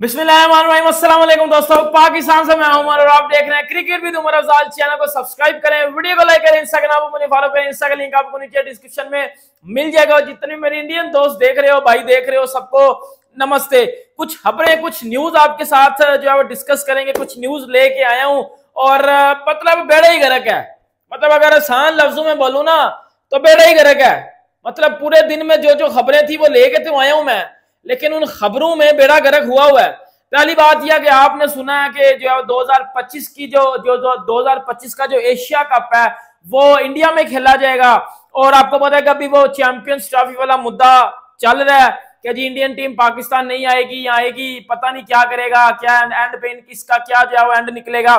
बिस्मिल्लाम दोस्तों पाकिस्तान से मैं हूं और आप देख रहे हैं क्रिकेट भी उमर अफजाल चैनल को सब्सक्राइब करें वीडियो को लाइक करें इंस्टाग्राम पर फॉलो करें इंस्टा का लिंक आपको नीचे डिस्क्रिप्शन में मिल जाएगा जितने मेरे इंडियन दोस्त देख रहे हो भाई देख रहे हो सबको नमस्ते कुछ खबरें कुछ न्यूज आपके साथ जो है वो डिस्कस करेंगे कुछ न्यूज लेके आया हूँ और मतलब बेड़ा ही गरक है मतलब अगर आसान लफ्जों में बोलू ना तो बेड़ा ही गरक है मतलब पूरे दिन में जो जो खबरें थी वो लेके तो आया हूं मैं लेकिन उन खबरों में बेड़ा गर्क हुआ हुआ है पहली बात यह कि आपने सुना है कि जो है 2025 की जो जो दो 2025 का जो एशिया कप है वो इंडिया में खेला जाएगा और आपको पता है कभी वो चैंपियंस ट्रॉफी वाला मुद्दा चल रहा है कि जी इंडियन टीम पाकिस्तान नहीं आएगी या आएगी पता नहीं क्या करेगा क्या एंड पे इसका क्या जो है वो एंड निकलेगा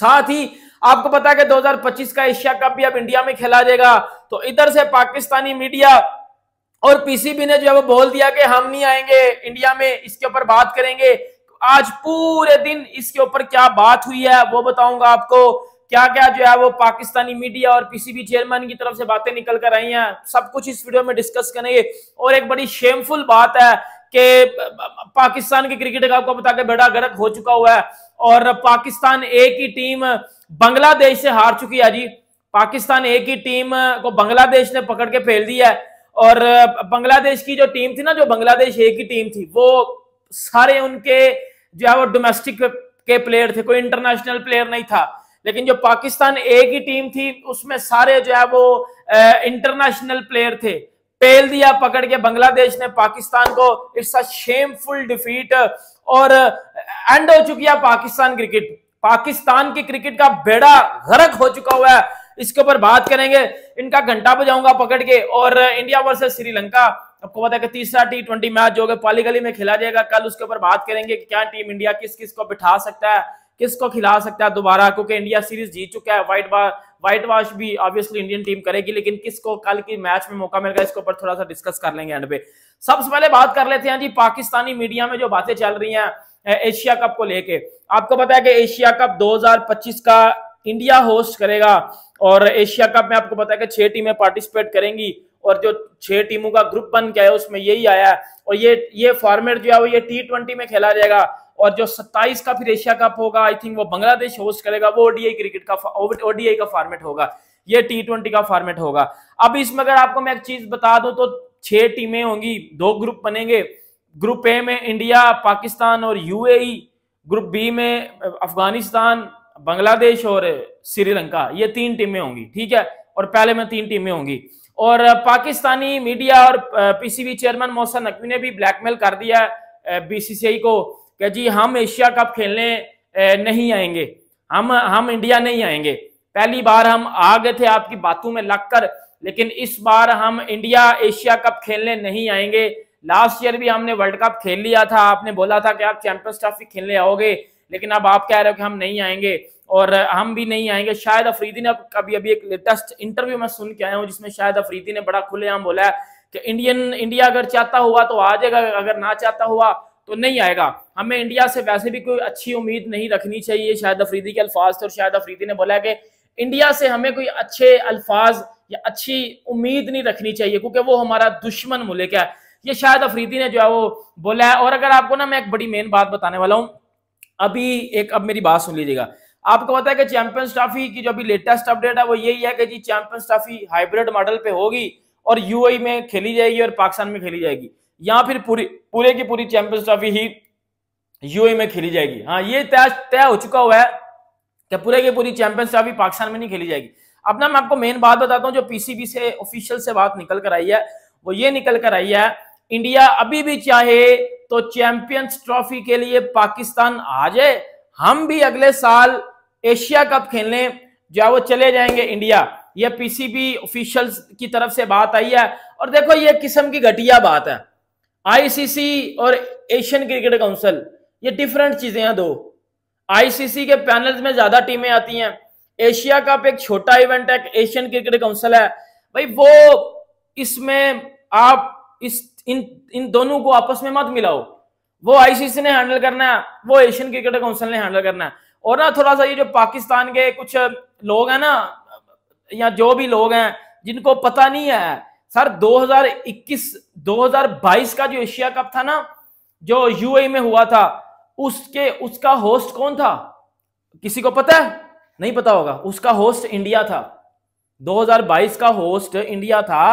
साथ ही आपको पता है कि 2025 का एशिया कप भी अब इंडिया में खेला जाएगा तो इधर से पाकिस्तानी मीडिया और पीसीबी ने जो है वो बोल दिया कि हम नहीं आएंगे इंडिया में इसके ऊपर बात करेंगे आज पूरे दिन इसके ऊपर क्या बात हुई है वो बताऊंगा आपको क्या क्या जो है वो पाकिस्तानी मीडिया और पीसीबी चेयरमैन की तरफ से बातें निकल कर आई हैं सब कुछ इस वीडियो में डिस्कस करेंगे और एक बड़ी शेमफुल बात है कि पाकिस्तान की क्रिकेट का आपको बता के बेड़ा गर्क हो चुका हुआ है और पाकिस्तान ए की टीम बांग्लादेश से हार चुकी है जी पाकिस्तान ए की टीम को बांग्लादेश ने पकड़ के फेल दिया है और बांग्लादेश की जो टीम थी ना जो बांग्लादेश ए की टीम थी वो सारे उनके जो है वो डोमेस्टिक के प्लेयर थे कोई इंटरनेशनल प्लेयर नहीं था लेकिन जो पाकिस्तान ए की टीम थी उसमें सारे जो है वो इंटरनेशनल प्लेयर थे पेल दिया पकड़ के बांग्लादेश ने पाकिस्तान को इट्स अ शेमफुल डिफीट और एंड हो चुकी है पाकिस्तान क्रिकेट पाकिस्तान की क्रिकेट का बेड़ा गरक हो चुका हुआ है इसके ऊपर बात करेंगे इनका घंटा बजाऊंगा पकड़ के और इंडिया वर्सेज श्रीलंका आपको पता है कि तीसरा टी ट्वेंटी मैच जो है पालीगली में खेला जाएगा कल उसके ऊपर बात करेंगे कि क्या टीम इंडिया किस किस को बिठा सकता है किसको खिला सकता है दोबारा क्योंकि इंडिया सीरीज जीत चुका है व्हाइट वा, व्हाइट वॉश भी ऑब्वियसली इंडियन टीम करेगी लेकिन किसको कल की मैच में मौका मिलेगा इसके ऊपर थोड़ा सा डिस्कस कर लेंगे एंड पे सबसे पहले बात कर लेते हैं जी पाकिस्तानी मीडिया में जो बातें चल रही है एशिया कप को लेके आपको पता है कि एशिया कप दो का इंडिया होस्ट करेगा और एशिया कप में आपको बताया कि छह टीमें पार्टिसिपेट करेंगी और जो छह टीमों का ग्रुप बन गया है उसमें यही आया है और ये ये फॉर्मेट जो है वो ये टी ट्वेंटी में खेला जाएगा और जो 27 का फिर एशिया कप होगा आई थिंक वो बांग्लादेश होस्ट करेगा वो ओडीआई क्रिकेट का ओडीआई का फॉर्मेट होगा ये टी ट्वेंटी का फॉर्मेट होगा अब इसमें अगर आपको मैं एक चीज बता दू तो छह टीमें होंगी दो ग्रुप बनेंगे ग्रुप ए में इंडिया पाकिस्तान और यूएई ग्रुप बी में अफगानिस्तान बांग्लादेश और श्रीलंका ये तीन टीमें होंगी ठीक है और पहले में तीन टीमें होंगी और पाकिस्तानी मीडिया और पीसीबी चेयरमैन मोहसन नकवी ने भी ब्लैकमेल कर दिया बीसीसीआई को कि जी हम एशिया कप खेलने नहीं आएंगे हम हम इंडिया नहीं आएंगे पहली बार हम आ गए थे आपकी बातों में लगकर लेकिन इस बार हम इंडिया एशिया कप खेलने नहीं आएंगे लास्ट ईयर भी हमने वर्ल्ड कप खेल लिया था आपने बोला था कि आप चैंपियंस ट्रॉफी खेलने आओगे लेकिन अब आप कह रहे हो कि हम नहीं आएंगे और हम भी नहीं आएंगे शायद अफरीदी ने अब कभी अभी एक लेटेस्ट इंटरव्यू में सुन के आया हूँ जिसमें शायद अफरीदी ने बड़ा खुलेआम बोला है कि इंडियन इंडिया अगर चाहता हुआ तो आ जाएगा अगर ना चाहता हुआ तो नहीं आएगा हमें इंडिया से वैसे भी कोई अच्छी उम्मीद नहीं रखनी चाहिए शायद अफरीदी के अल्फाज और शायद अफरीदी ने बोला कि इंडिया से हमें कोई अच्छे अल्फाज या अच्छी उम्मीद नहीं रखनी चाहिए क्योंकि वो हमारा दुश्मन मुलिक है ये शायद अफरीदी ने जो है वो बोला है और अगर आपको ना मैं एक बड़ी मेन बात बताने वाला हूँ अभी एक अब मेरी बात सुन लीजिएगा आपको पता है कि चैंपियंस ट्रॉफी की जो अभी लेटेस्ट अपडेट है वो यही है कि जी चैंपियंस ट्रॉफी हाइब्रिड मॉडल पे होगी और यूएई e में खेली जाएगी और पाकिस्तान में खेली जाएगी या फिर पूरी पूरे की पूरी चैंपियंस ट्रॉफी ही यूएई e में खेली जाएगी हाँ ये तय तय हो चुका हुआ है कि पूरे की पूरी चैंपियंस ट्रॉफी पाकिस्तान में नहीं खेली जाएगी अब ना मैं आपको मेन बात बताता हूँ जो पीसीबी से ऑफिशियल से बात निकल कर आई है वो ये निकल कर आई है इंडिया अभी भी चाहे तो चैंपियंस ट्रॉफी के लिए पाकिस्तान आ जाए हम भी अगले साल एशिया कप खेलने जो है वो चले जाएंगे इंडिया ये पीसीबी ऑफिशियल्स की तरफ से बात आई है और देखो ये किस्म की घटिया बात है आईसीसी और एशियन क्रिकेट काउंसिल ये डिफरेंट चीजें हैं दो आईसीसी के पैनल्स में ज्यादा टीमें आती हैं एशिया कप एक छोटा इवेंट है एशियन क्रिकेट काउंसिल है भाई वो इसमें आप इस इन इन दोनों को आपस में मत मिलाओ वो आईसीसी ने हैंडल करना है वो एशियन क्रिकेट काउंसिल ने हैंडल करना है और ना थोड़ा सा ये जो पाकिस्तान के कुछ लोग हैं ना या जो भी लोग हैं जिनको पता नहीं है सर 2021 2022 का जो एशिया कप था ना जो यूएई में हुआ था उसके उसका होस्ट कौन था किसी को पता है नहीं पता होगा उसका होस्ट इंडिया था 2022 का होस्ट इंडिया था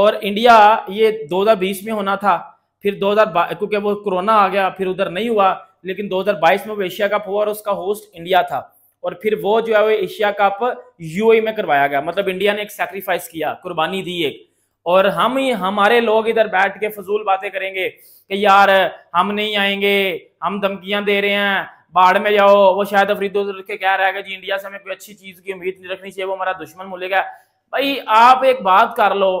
और इंडिया ये 2020 में होना था फिर 2022 क्योंकि वो कोरोना आ गया फिर उधर नहीं हुआ लेकिन 2022 में वो एशिया कप हुआ और उसका होस्ट इंडिया था और फिर वो जो है वो एशिया कप यूएई में करवाया गया मतलब इंडिया ने एक सेक्रीफाइस किया कुर्बानी दी एक और हम ही हमारे लोग इधर बैठ के फजूल बातें करेंगे कि यार हम नहीं आएंगे हम धमकियां दे रहे हैं बाढ़ में जाओ वो शायद अफरीदो के कह रहा है जी इंडिया से हमें कोई अच्छी चीज़ की उम्मीद नहीं रखनी चाहिए वो हमारा दुश्मन मुलेगा भाई आप एक बात कर लो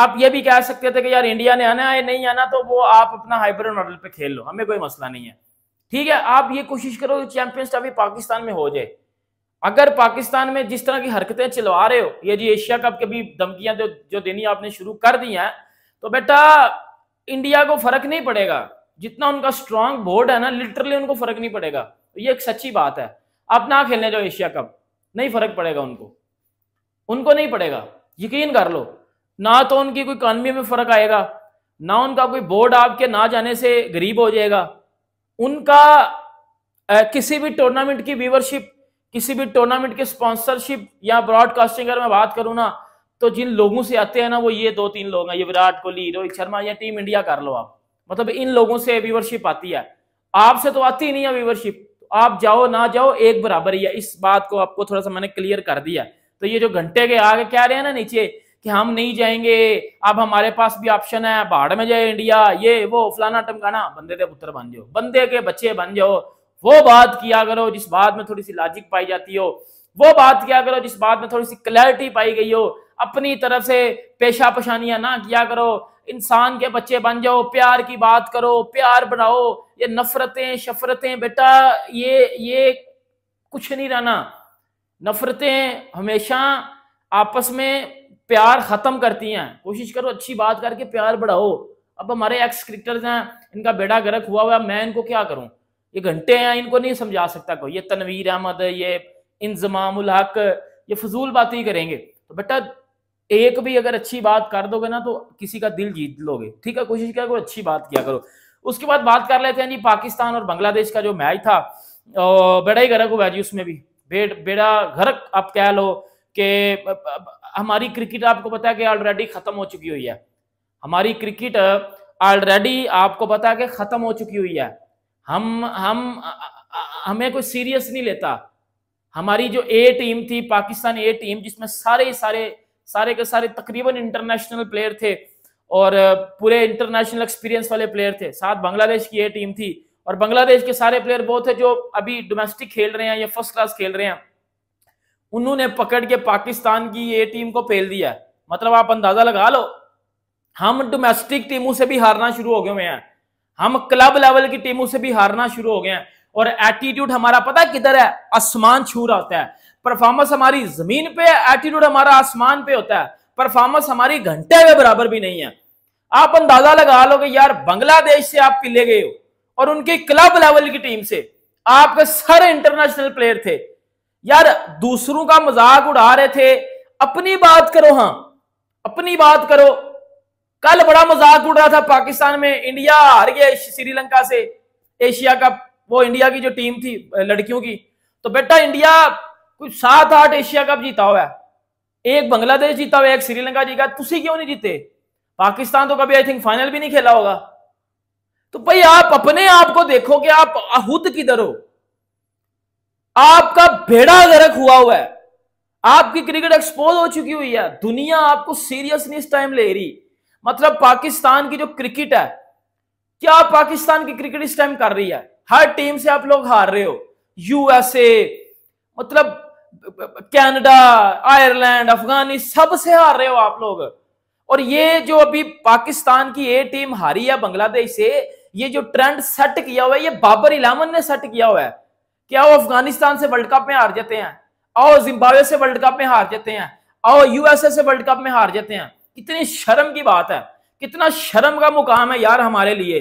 आप ये भी कह सकते थे कि यार इंडिया ने आना है नहीं आना तो वो आप अपना हाइब्रिड मॉडल पे खेल लो हमें कोई मसला नहीं है ठीक है आप ये कोशिश करो कि चैंपियंस ट्रॉफी पाकिस्तान में हो जाए अगर पाकिस्तान में जिस तरह की हरकतें चलवा रहे हो ये जी एशिया कप के भी धमकियां जो जो देनी आपने शुरू कर दी हैं तो बेटा इंडिया को फर्क नहीं पड़ेगा जितना उनका स्ट्रांग बोर्ड है ना लिटरली उनको फर्क नहीं पड़ेगा तो ये एक सच्ची बात है आप ना खेलने जाओ एशिया कप नहीं फर्क पड़ेगा उनको उनको नहीं पड़ेगा यकीन कर लो ना तो उनकी कोई इकानमी में फर्क आएगा ना उनका कोई बोर्ड आपके ना जाने से गरीब हो जाएगा उनका आ, किसी भी टूर्नामेंट की व्यूवरशिप किसी भी टूर्नामेंट की स्पॉन्सरशिप या ब्रॉडकास्टिंग अगर मैं बात करूँ ना तो जिन लोगों से आते हैं ना वो ये दो तीन लोग हैं ये विराट कोहली रोहित शर्मा या टीम इंडिया कर लो आप मतलब इन लोगों से व्यूवरशिप आती है आपसे तो आती नहीं है व्यूवरशिप आप जाओ ना जाओ एक बराबर ही है इस बात को आपको थोड़ा सा मैंने क्लियर कर दिया तो ये जो घंटे के आगे क्या रहे हैं ना नीचे कि हम नहीं जाएंगे अब हमारे पास भी ऑप्शन है पहाड़ में जाए इंडिया ये वो फलाना टमकाना बंदे के पुत्र बन जाओ बंदे के बच्चे बन जाओ वो बात किया करो जिस बात में थोड़ी सी लॉजिक पाई जाती हो वो बात किया करो जिस बात में थोड़ी सी क्लैरिटी पाई गई हो अपनी तरफ से पेशा पेशानियां ना किया करो इंसान के बच्चे बन जाओ प्यार की बात करो प्यार बनाओ ये नफरतें शफरतें बेटा ये ये कुछ नहीं रहना नफरतें हमेशा आपस में प्यार ख़त्म करती हैं कोशिश करो अच्छी बात करके प्यार बढ़ाओ अब हमारे एक्स क्रिकेटर्स हैं इनका बेटा गर्क हुआ हुआ मैं इनको क्या करूं ये घंटे हैं इनको नहीं समझा सकता कोई ये तनवीर अहमद ये इंजमाम हक ये फजूल बातें ही करेंगे तो बेटा एक भी अगर अच्छी बात कर दोगे ना तो किसी का दिल जीत लोगे ठीक है कोशिश किया करो अच्छी बात किया करो उसके बाद बात कर लेते हैं जी पाकिस्तान और बांग्लादेश का जो मैच था बेड़ा ही गर्क हुआ जी उसमें भी बेड़ा गर्क आप कह लो कि हमारी क्रिकेट आपको पता है कि ऑलरेडी खत्म हो चुकी हुई है हमारी क्रिकेट ऑलरेडी आपको पता है कि खत्म हो चुकी हुई है हम हम हमें कोई सीरियस नहीं लेता हमारी जो ए टीम थी पाकिस्तान ए टीम जिसमें सारे सारे सारे के सारे तकरीबन इंटरनेशनल प्लेयर थे और पूरे इंटरनेशनल एक्सपीरियंस वाले प्लेयर थे साथ बांग्लादेश की ए टीम थी और बांग्लादेश के सारे प्लेयर बहुत थे जो अभी डोमेस्टिक खेल रहे हैं या फर्स्ट क्लास खेल रहे हैं उन्होंने पकड़ के पाकिस्तान की ये टीम को फेल दिया है मतलब आप अंदाजा लगा लो हम डोमेस्टिक टीमों से भी हारना शुरू हो गए हैं हम क्लब लेवल की टीमों से भी हारना शुरू हो गए हैं और एटीट्यूड हमारा पता किधर है आसमान छू रहा होता है परफॉर्मेंस हमारी जमीन पे है एटीट्यूड हमारा आसमान पे होता है परफॉर्मेंस हमारी घंटे में बराबर भी नहीं है आप अंदाजा लगा लो कि यार बांग्लादेश से आप पिले गए हो और उनके क्लब लेवल की टीम से आपके सारे इंटरनेशनल प्लेयर थे यार दूसरों का मजाक उड़ा रहे थे अपनी बात करो हाँ अपनी बात करो कल बड़ा मजाक उड़ रहा था पाकिस्तान में इंडिया हार गया श्रीलंका से एशिया कप वो इंडिया की जो टीम थी लड़कियों की तो बेटा इंडिया कुछ सात आठ एशिया कप जीता हुआ है एक बांग्लादेश जीता हुआ है एक श्रीलंका जीता तुसी क्यों नहीं जीते पाकिस्तान तो कभी आई थिंक फाइनल भी नहीं खेला होगा तो भाई आप अपने आप को देखो कि आप खुद किधर हो आपका भेड़ा गरक हुआ हुआ है आपकी क्रिकेट एक्सपोज हो चुकी हुई है दुनिया आपको सीरियसली इस टाइम ले रही मतलब पाकिस्तान की जो क्रिकेट है क्या पाकिस्तान की क्रिकेट इस टाइम कर रही है हर टीम से आप लोग हार रहे हो यूएसए मतलब कनाडा आयरलैंड अफगानी सब से हार रहे हो आप लोग और ये जो अभी पाकिस्तान की ए टीम हारी है बांग्लादेश से ये जो ट्रेंड सेट किया हुआ है ये बाबर इलामन ने सेट किया हुआ है क्या वो अफगानिस्तान से वर्ल्ड कप में हार जाते हैं आओ जिम्बावे से वर्ल्ड कप में हार जाते हैं आओ यूएसए से वर्ल्ड कप में हार जाते हैं कितनी शर्म की बात है कितना शर्म का मुकाम है यार हमारे लिए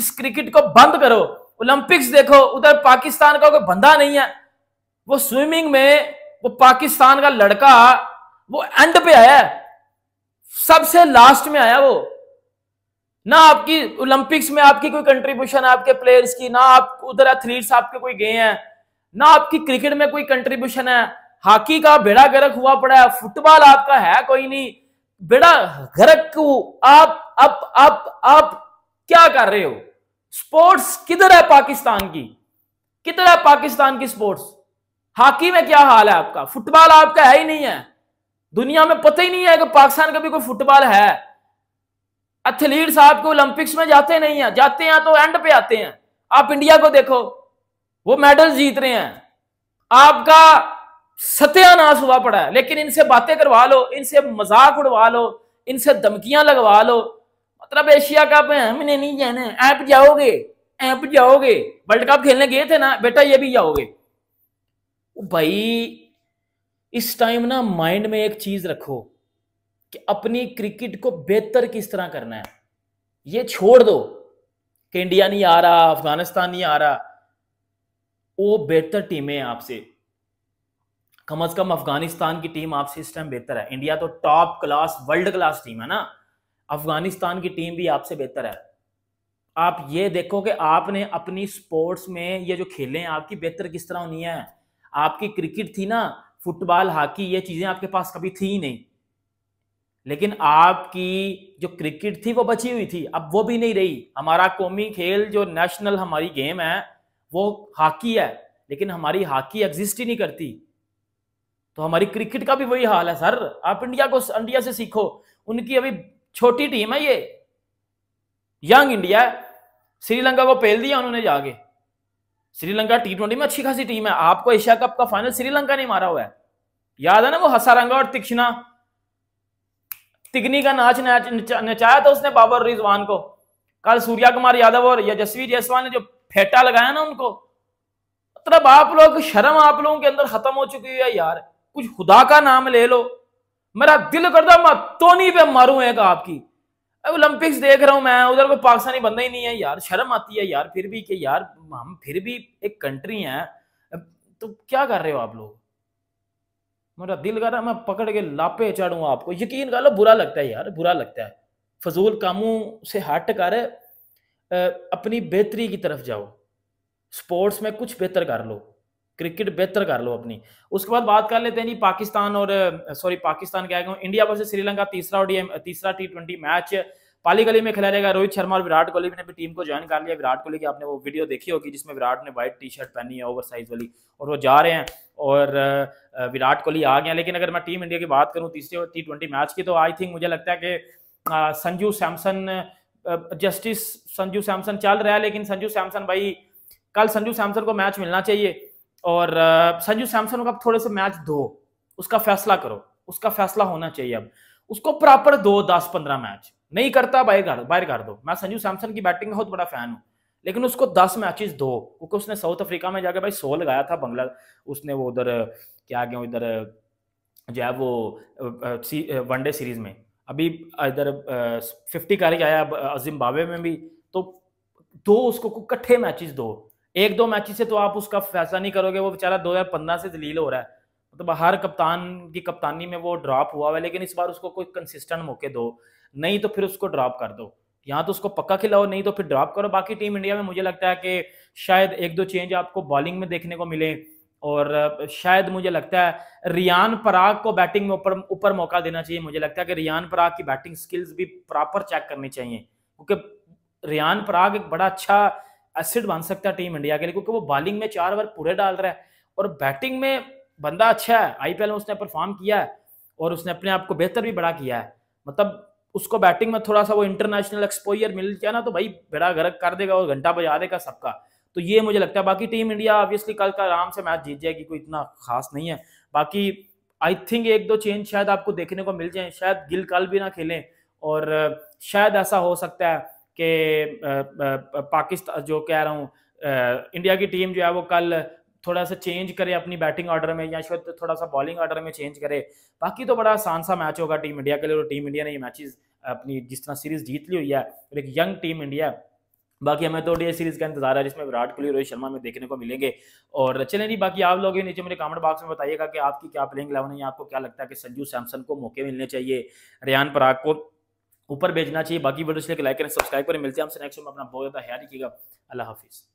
इस क्रिकेट को बंद करो ओलंपिक्स देखो उधर पाकिस्तान का कोई बंदा नहीं है वो स्विमिंग में वो पाकिस्तान का लड़का वो एंड पे आया सबसे लास्ट में आया वो ना आपकी ओलंपिक्स में आपकी कोई कंट्रीब्यूशन है आपके प्लेयर्स की ना आप उधर एथलीट्स आपके कोई गए हैं ना आपकी क्रिकेट में कोई कंट्रीब्यूशन है हॉकी का बेड़ा गर्क हुआ पड़ा है फुटबॉल आपका है कोई नहीं बेड़ा गर्क को आप अब अब अब क्या कर रहे हो स्पोर्ट्स किधर है पाकिस्तान की किधर है पाकिस्तान की स्पोर्ट्स हॉकी में क्या हाल है आपका फुटबॉल आपका है ही नहीं है दुनिया में पता ही नहीं है कि पाकिस्तान का भी कोई फुटबॉल है एथलीट साहब को ओलंपिक्स में जाते नहीं है जाते हैं तो एंड पे आते हैं आप इंडिया को देखो वो मेडल जीत रहे हैं आपका सत्यानाश हुआ पड़ा है लेकिन इनसे बातें करवा लो इनसे मजाक उड़वा लो इनसे धमकियां लगवा लो मतलब एशिया कप है हमने नहीं जाने ऐप जाओगे ऐप जाओगे वर्ल्ड कप खेलने गए थे ना बेटा ये भी जाओगे भाई इस टाइम ना माइंड में एक चीज रखो कि अपनी क्रिकेट को बेहतर किस तरह करना है ये छोड़ दो कि इंडिया नहीं आ रहा अफगानिस्तान नहीं आ रहा वो बेहतर टीमें हैं आपसे कम अज कम अफगानिस्तान की टीम आपसे इस टाइम बेहतर है इंडिया तो top class world class team है ना अफगानिस्तान की टीम भी आपसे बेहतर है आप ये देखो कि आपने अपनी स्पोर्ट्स में ये जो खेले हैं आपकी बेहतर किस तरह होनी है आपकी क्रिकेट थी ना फुटबॉल हॉकी ये चीजें आपके पास कभी थी ही नहीं लेकिन आपकी जो क्रिकेट थी वो बची हुई थी अब वो भी नहीं रही हमारा कौमी खेल जो नेशनल हमारी गेम है वो हॉकी है लेकिन हमारी हॉकी एग्जिस्ट ही नहीं करती तो हमारी क्रिकेट का भी वही हाल है सर आप इंडिया को इंडिया से सीखो उनकी अभी छोटी टीम है ये यंग इंडिया श्रीलंका को पहल दिया उन्होंने जाके श्रीलंका टी ट्वेंटी में अच्छी खासी टीम है आपको एशिया कप का फाइनल श्रीलंका ने मारा हुआ है याद है ना वो हसारंगा और तीक्षणा तिगनी का नाच नचाया था उसने बाबर रिजवान को कल सूर्या कुमार यादव और यजस्वी जयसवाल ने जो फेटा लगाया ना उनको मतलब आप लोग शर्म आप लोगों के अंदर खत्म हो चुकी है यार कुछ खुदा का नाम ले लो मेरा दिल करता मैं तोनी पे मारू एक आपकी अब ओलंपिक्स देख रहा हूं मैं उधर कोई पाकिस्तानी बंदा ही नहीं है यार शर्म आती है यार फिर भी कि यार हम फिर भी एक कंट्री है तो क्या कर रहे हो आप लोग मेरा दिल कर रहा मैं पकड़ के लापे चाड़ूंगा आपको यकीन कर लो बुरा लगता है यार बुरा लगता है फजूल कामों से हट कर अपनी बेहतरी की तरफ जाओ स्पोर्ट्स में कुछ बेहतर कर लो क्रिकेट बेहतर कर लो अपनी उसके बाद बात कर लेते हैं जी पाकिस्तान और सॉरी पाकिस्तान क्या कहूँ इंडिया वर्सेज श्रीलंका तीसरा ओडीएम तीसरा टी ट्वेंटी मैच पाली गली में खिलाया जाएगा रोहित शर्मा और विराट कोहली ने भी टीम को ज्वाइन कर लिया विराट कोहली की आपने वो वीडियो देखी होगी जिसमें विराट ने व्हाइट टी शर्ट पहनी है ओवर साइज वाली और वो जा रहे हैं और विराट कोहली आ गए लेकिन अगर मैं टीम इंडिया की बात करूँ तीसरे टी ट्वेंटी मैच की तो आई थिंक मुझे लगता है कि संजू सैमसन जस्टिस संजू सैमसन चल रहा है लेकिन संजू सैमसन भाई कल संजू सैमसन को मैच मिलना चाहिए और संजू सैमसन को अब थोड़े से मैच दो उसका फैसला करो उसका फैसला होना चाहिए अब उसको प्रॉपर दो दस पंद्रह मैच नहीं करता बाहर कर बाहर कर दो मैं संजू सैमसन की बैटिंग का बहुत बड़ा फैन हूँ लेकिन उसको दस मैचेस दो क्योंकि उसने साउथ अफ्रीका में जाकर भाई सौ लगाया था बंगला उसने वो उधर क्या गया इधर जो है वो वनडे सीरीज में अभी इधर फिफ्टी करके आया बाबे में भी तो दो उसको इकट्ठे मैचेस दो एक दो मैचेस से तो आप उसका फैसला नहीं करोगे वो बेचारा दो हजार पंद्रह से दलील हो रहा है मतलब हर कप्तान की कप्तानी में वो ड्रॉप हुआ हुआ है लेकिन इस बार उसको कोई कंसिस्टेंट मौके दो नहीं तो फिर उसको ड्रॉप कर दो यहाँ तो उसको पक्का खिलाओ नहीं तो फिर ड्रॉप करो बाकी टीम इंडिया में मुझे लगता है कि शायद एक दो चेंज आपको बॉलिंग में देखने को मिले और शायद मुझे लगता है रियान पराग को बैटिंग में ऊपर ऊपर मौका देना चाहिए मुझे लगता है कि रियान पराग की बैटिंग स्किल्स भी प्रॉपर चेक करनी चाहिए क्योंकि रियान पराग एक बड़ा अच्छा एसिड बन सकता है टीम इंडिया के लिए क्योंकि वो बॉलिंग में चार ओवर पूरे डाल रहा है और बैटिंग में बंदा अच्छा है आईपीएल में उसने परफॉर्म किया है और उसने अपने आप को बेहतर भी बड़ा किया है मतलब उसको बैटिंग में थोड़ा सा वो इंटरनेशनल एक्सपोजर मिल गया ना तो भाई बेड़ा गर्क कर देगा और घंटा बजा देगा सबका तो ये मुझे लगता है बाकी टीम इंडिया ऑब्वियसली कल का आराम से मैच जीत जाएगी कोई इतना खास नहीं है बाकी आई थिंक एक दो चेंज शायद आपको देखने को मिल जाए शायद गिल कल भी ना खेलें और शायद ऐसा हो सकता है कि पाकिस्तान जो कह रहा हूँ इंडिया की टीम जो है वो कल थोड़ा सा चेंज करे अपनी बैटिंग ऑर्डर में या शायद थोड़ा सा बॉलिंग ऑर्डर में चेंज करे बाकी तो बड़ा आसान सा मैच होगा टीम इंडिया के लिए और टीम इंडिया ने ये मैचेस अपनी जिस तरह सीरीज जीत ली हुई है और एक यंग टीम इंडिया बाकी हमें तो डे सीरीज का इंतजार है जिसमें विराट कोहली रोहित शर्मा में देखने को मिलेंगे और चले नहीं बाकी आप लोग नीचे मेरे कमेंट बॉक्स में बताइएगा कि आपकी क्या प्लेइंग इलेवन है आपको क्या लगता है कि संजू सैमसन को मौके मिलने चाहिए रेहान पराग को ऊपर भेजना चाहिए बाकी वीडियो लाइक करें सब्सक्राइब करें मिलते हैं हमसे नेक्स्ट में अपना बहुत ज़्यादा ख्याल रखिएगा अल्लाह हाफिज़